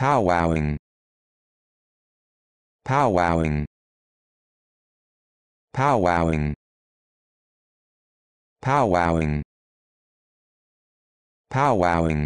powwowing powwowing powwowing powwowing powwowing